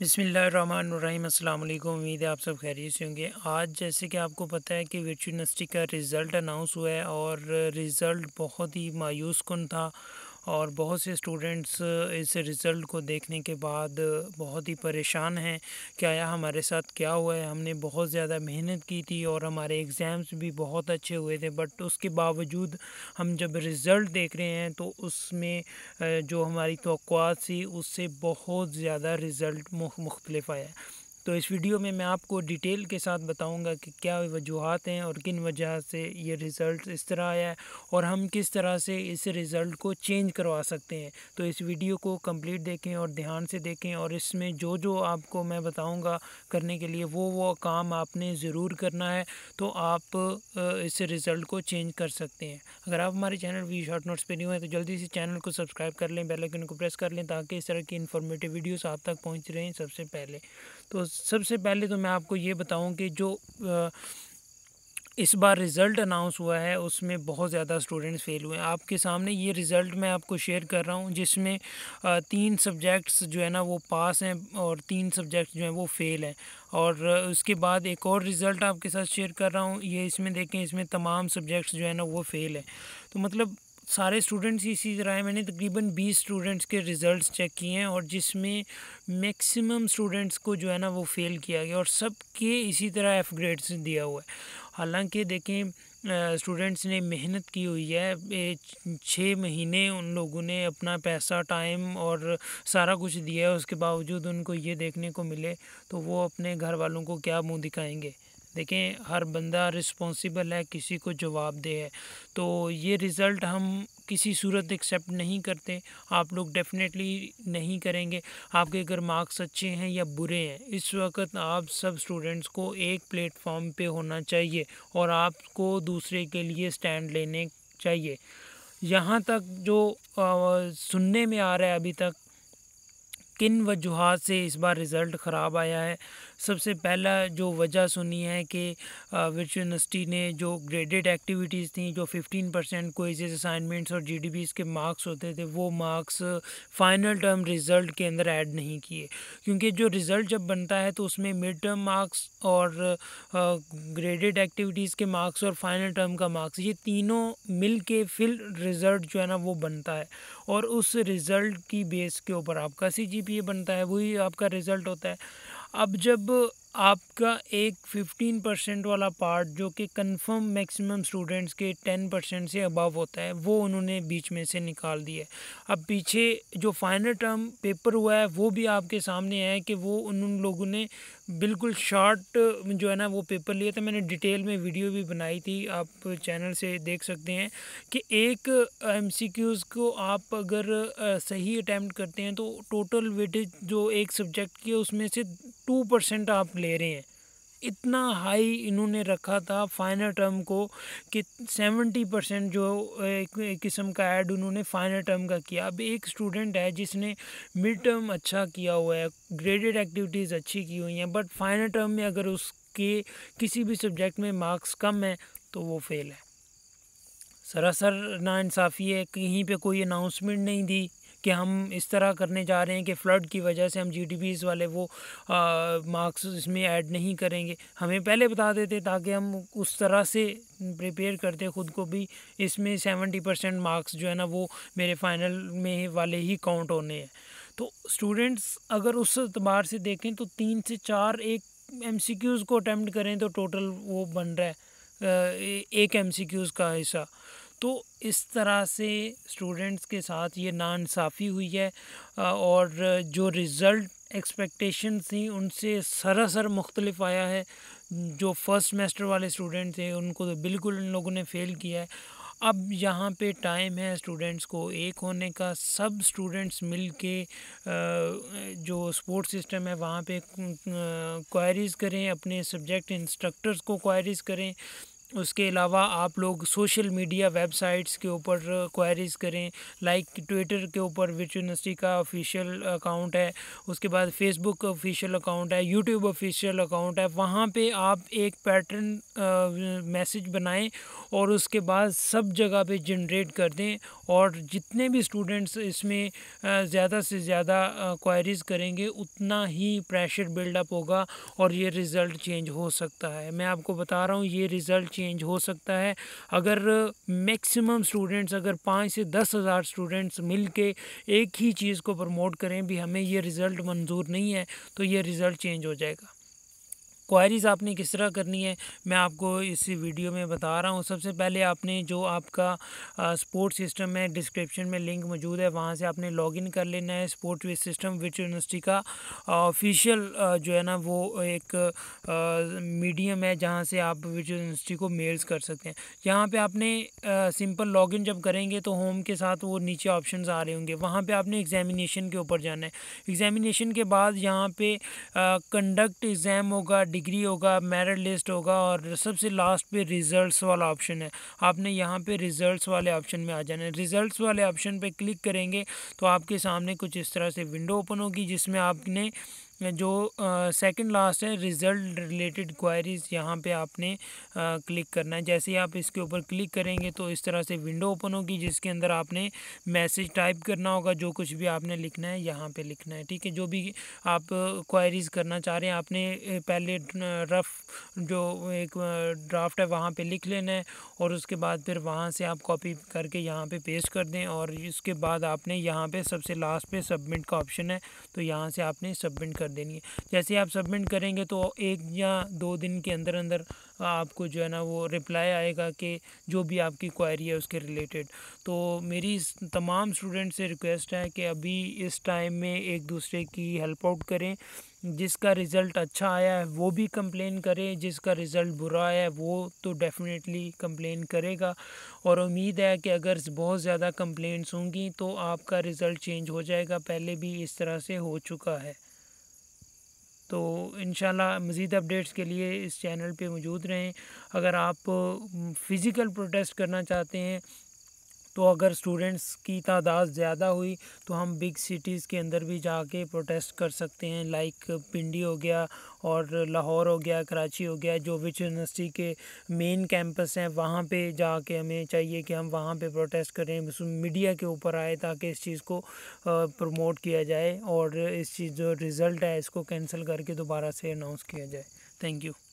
बसमीम अल्लाम उम्मीद है आप सब खैरियत से होंगे आज जैसे कि आपको पता है कि विच यूनिवर्सिटी का रिज़ल्ट अनाउंस हुआ है और रिज़ल्ट बहुत ही मायूस कन था और बहुत से स्टूडेंट्स इस रिज़ल्ट को देखने के बाद बहुत ही परेशान हैं कि आया हमारे साथ क्या हुआ है हमने बहुत ज़्यादा मेहनत की थी और हमारे एग्ज़ाम्स भी बहुत अच्छे हुए थे बट उसके बावजूद हम जब रिज़ल्ट देख रहे हैं तो उसमें जो हमारी तो थी उससे बहुत ज़्यादा रिज़ल्ट मुख्तलिफ आया तो इस वीडियो में मैं आपको डिटेल के साथ बताऊंगा कि क्या वजूहत हैं और किन वजह से ये रिज़ल्ट इस तरह आया है और हम किस तरह से इस रिज़ल्ट को चेंज करवा सकते हैं तो इस वीडियो को कंप्लीट देखें और ध्यान से देखें और इसमें जो जो आपको मैं बताऊंगा करने के लिए वो वो काम आपने ज़रूर करना है तो आप इस रिज़ल्ट को चेंज कर सकते हैं अगर आप हमारे चैनल वी शॉर्ट नोट्स पर नहीं हैं तो जल्दी से चैनल को सब्सक्राइब कर लें बेलकिन को प्रेस कर लें ताकि इस तरह की इन्फॉर्मेटिव वीडियोज़ आप तक पहुँच रहे हैं सबसे पहले तो सबसे पहले तो मैं आपको ये बताऊं कि जो इस बार रिज़ल्ट अनाउंस हुआ है उसमें बहुत ज़्यादा स्टूडेंट्स फ़ेल हुए हैं आपके सामने ये रिज़ल्ट मैं आपको शेयर कर रहा हूँ जिसमें तीन सब्जेक्ट्स जो है ना वो पास हैं और तीन सब्जेक्ट्स जो हैं वो फ़ेल हैं और उसके बाद एक और रिज़ल्ट आपके साथ शेयर कर रहा हूँ ये इसमें देखें इसमें तमाम सब्जेक्ट्स जो है ना वो फ़ेल हैं तो मतलब सारे स्टूडेंट्स इसी तरह है मैंने तकरीबन 20 स्टूडेंट्स के रिज़ल्ट्स चेक किए हैं और जिसमें मैक्सिमम स्टूडेंट्स को जो है ना वो फ़ेल किया गया और सब के इसी तरह एफ ग्रेड्स दिया हुआ है हालांकि देखें स्टूडेंट्स ने मेहनत की हुई है छः महीने उन लोगों ने अपना पैसा टाइम और सारा कुछ दिया है उसके बावजूद उनको ये देखने को मिले तो वो अपने घर वालों को क्या मुँह दिखाएँगे देखें हर बंदा रिस्पॉन्सिबल है किसी को जवाब दे है तो ये रिज़ल्ट हम किसी सूरत एक्सेप्ट नहीं करते आप लोग डेफिनेटली नहीं करेंगे आपके अगर मार्क्स अच्छे हैं या बुरे हैं इस वक्त आप सब स्टूडेंट्स को एक प्लेटफॉर्म पे होना चाहिए और आपको दूसरे के लिए स्टैंड लेने चाहिए यहाँ तक जो आ, सुनने में आ रहा है अभी तक किन वजूहत से इस बार रिज़ल्ट ख़राब आया है सबसे पहला जो वजह सुनी है कि विच यूनिवर्सिटी ने जो ग्रेडेड एक्टिविटीज़ थी जो 15 परसेंट कोइजेज असाइनमेंट्स और जी के मार्क्स होते थे वो मार्क्स फाइनल टर्म रिज़ल्ट के अंदर ऐड नहीं किए क्योंकि जो रिज़ल्ट जब बनता है तो उसमें मिड टर्म मार्क्स और ग्रेडेड एक्टिविटीज़ के मार्क्स और फाइनल टर्म का मार्क्स ये तीनों मिल के फिल रिज़ल्ट जो है ना वो बनता है और उस रिज़ल्ट की बेस के ऊपर आपका सी बनता है वही आपका रिज़ल्ट होता है अब जब आपका एक फिफ्टीन परसेंट वाला पार्ट जो कि कंफर्म मैक्सिमम स्टूडेंट्स के टेन परसेंट से अबव होता है वो उन्होंने बीच में से निकाल दिया है अब पीछे जो फाइनल टर्म पेपर हुआ है वो भी आपके सामने है कि वो उन लोगों ने बिल्कुल शॉर्ट जो है ना वो पेपर लिया था मैंने डिटेल में वीडियो भी बनाई थी आप चैनल से देख सकते हैं कि एक एम को आप अगर सही अटैम्प्ट करते हैं तो टोटल वेटेज जो एक सब्जेक्ट की है उसमें से टू परसेंट आप ले रहे हैं इतना हाई इन्होंने रखा था फाइनल टर्म को कि सेवेंटी परसेंट जो एक, एक किस्म का ऐड उन्होंने फाइनल टर्म का किया अब एक स्टूडेंट है जिसने मिड टर्म अच्छा किया हुआ है ग्रेडेड एक्टिविटीज़ अच्छी की हुई हैं बट फाइनल टर्म में अगर उसके किसी भी सब्जेक्ट में मार्क्स कम है तो वो फेल है सरासर नाानसाफ़ी है कहीं पे कोई अनाउंसमेंट नहीं दी कि हम इस तरह करने जा रहे हैं कि फ्लड की वजह से हम जी वाले वो मार्क्स इसमें ऐड नहीं करेंगे हमें पहले बता देते ताकि हम उस तरह से प्रिपेयर करते ख़ुद को भी इसमें सेवेंटी परसेंट मार्क्स जो है ना वो मेरे फाइनल में वाले ही काउंट होने हैं तो स्टूडेंट्स अगर उस अतबार से देखें तो तीन से चार एक एम को अटैम्प्ट करें तो टोटल वो बन रहा है एक एम का हिस्सा तो इस तरह से स्टूडेंट्स के साथ ये नाानसाफ़ी हुई है और जो रिज़ल्ट एक्सपेक्टेशन थी उनसे सरासर मुख्तलिफ आया है जो फ़र्स्ट सेमेस्टर वाले स्टूडेंट थे उनको तो बिल्कुल उन लोगों ने फ़ेल किया है अब यहाँ पे टाइम है स्टूडेंट्स को एक होने का सब स्टूडेंट्स मिल के जो स्पोर्ट्स सिस्टम है वहाँ पे क्वायरीज़ करें अपने सब्जेक्ट इंस्ट्रक्टर्स को क्वायरीज़ करें उसके अलावा आप लोग सोशल मीडिया वेबसाइट्स के ऊपर क्वायरीज़ करें लाइक ट्विटर के ऊपर यूनिवर्सिटी का ऑफिशियल अकाउंट है उसके बाद फेसबुक ऑफिशियल अकाउंट है यूट्यूब ऑफिशियल अकाउंट है वहाँ पे आप एक पैटर्न मैसेज बनाएं और उसके बाद सब जगह पे जनरेट कर दें और जितने भी स्टूडेंट्स इसमें ज़्यादा से ज़्यादा क्वायरीज़ करेंगे उतना ही प्रेशर बिल्डअप होगा और ये रिज़ल्ट चेंज हो सकता है मैं आपको बता रहा हूँ ये रिज़ल्ट चेंज हो सकता है अगर मैक्सिमम स्टूडेंट्स अगर पाँच से दस हज़ार स्टूडेंट्स मिल के एक ही चीज़ को प्रमोट करें भी हमें ये रिज़ल्ट मंजूर नहीं है तो ये रिज़ल्ट चेंज हो जाएगा क्वायरीज़ आपने किस तरह करनी है मैं आपको इस वीडियो में बता रहा हूँ सबसे पहले आपने जो आपका स्पोर्ट सिस्टम है डिस्क्रिप्शन में लिंक मौजूद है वहाँ से आपने लॉगिन कर लेना है स्पोर्ट सिस्टम विच यूनिवर्सिटी का ऑफिशियल जो है ना वो एक मीडियम है जहाँ से आप विच यूनिवर्सिटी को मेल्स कर सकते हैं यहाँ पर आपने सिंपल लॉगिन जब करेंगे तो होम के साथ वो नीचे ऑप्शन आ रहे होंगे वहाँ पर आपने एग्जामिनेशन के ऊपर जाना है एग्जामिनेशन के बाद यहाँ पे कंडक्ट एग्ज़ाम होगा डिग्री होगा मेरिट लिस्ट होगा और सबसे लास्ट पे रिज़ल्ट्स वाला ऑप्शन है आपने यहाँ पे रिज़ल्ट्स वाले ऑप्शन में आ जाना है रिज़ल्ट्स वाले ऑप्शन पे क्लिक करेंगे तो आपके सामने कुछ इस तरह से विंडो ओपन होगी जिसमें आपने जो सेकंड लास्ट है रिज़ल्ट रिलेटेड क्वायरीज़ यहाँ पे आपने आ, क्लिक करना है जैसे ही आप इसके ऊपर क्लिक करेंगे तो इस तरह से विंडो ओपन होगी जिसके अंदर आपने मैसेज टाइप करना होगा जो कुछ भी आपने लिखना है यहाँ पे लिखना है ठीक है जो भी आप क्वायरीज़ करना चाह रहे हैं आपने पहले रफ़ जो एक ड्राफ्ट है वहाँ पर लिख लेना है और उसके बाद फिर वहाँ से आप कॉपी करके यहाँ पर पे पेस्ट कर दें और इसके बाद आपने यहाँ पर सबसे लास्ट पर सबमिट का ऑप्शन है तो यहाँ से आपने सबमिट कर कर देनी है जैसे आप सबमिट करेंगे तो एक या दो दिन के अंदर अंदर आपको जो है ना वो रिप्लाई आएगा कि जो भी आपकी क्वायरी है उसके रिलेटेड तो मेरी तमाम स्टूडेंट से रिक्वेस्ट है कि अभी इस टाइम में एक दूसरे की हेल्प आउट करें जिसका रिज़ल्ट अच्छा आया है वो भी कंप्लेन करे जिसका रिज़ल्ट बुरा आया है वो तो डेफिनेटली कंप्लेन करेगा और उम्मीद है कि अगर बहुत ज़्यादा कंप्लेंट्स होंगी तो आपका रिज़ल्ट चेंज हो जाएगा पहले भी इस तरह से हो चुका है तो इन मज़ीद अपडेट्स के लिए इस चैनल पे मौजूद रहें अगर आप फ़िज़िकल प्रोटेस्ट करना चाहते हैं तो अगर स्टूडेंट्स की तादाद ज़्यादा हुई तो हम बिग सिटीज़ के अंदर भी जाके प्रोटेस्ट कर सकते हैं लाइक पिंडी हो गया और लाहौर हो गया कराची हो गया जो विच यूनिवर्सिटी के मेन कैंपस हैं वहाँ पे जाके हमें चाहिए कि हम वहाँ पे प्रोटेस्ट करें मीडिया के ऊपर आए ताकि इस चीज़ को प्रमोट किया जाए और इस चीज़ जो रिज़ल्ट है इसको कैंसिल करके दोबारा से अनाउंस किया जाए थैंक यू